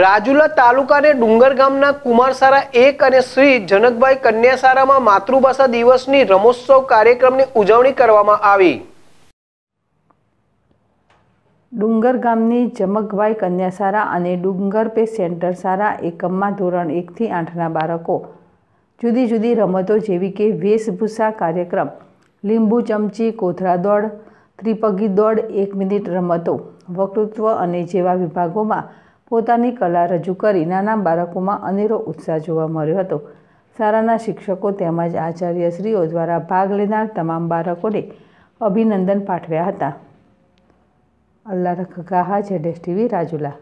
રાજુલા તાલુકાને ડુંગર ગામના કુમારસારા એક અને શ્રી જનકભાઈ કન્યાસારામાં માતૃભાષા દિવસની રમોત્સવ કાર્યક્રમની ઉજવણી કરવામાં આવી ડુંગર ગામની જમકભાઈ કન્યાસારા અને ડુંગર પે સેન્ટર સારા એકમમાં ધોરણ એકથી આઠના બાળકો જુદી જુદી રમતો જેવી કે વેશભૂષા કાર્યક્રમ લીંબુ ચમચી કોથરા દોડ ત્રિપગી દોડ એક મિનિટ રમતો વક્તૃત્વ અને જેવા વિભાગોમાં પોતાની કલા રજૂ કરી નાના બાળકોમાં અનેરો ઉત્સાહ જોવા મળ્યો હતો શાળાના શિક્ષકો તેમજ આચાર્યશ્રીઓ દ્વારા ભાગ લેનાર તમામ બાળકોને અભિનંદન પાઠવ્યા હતા અલ્લાહ રખાહા જેડેશ ટીવી રાજુલા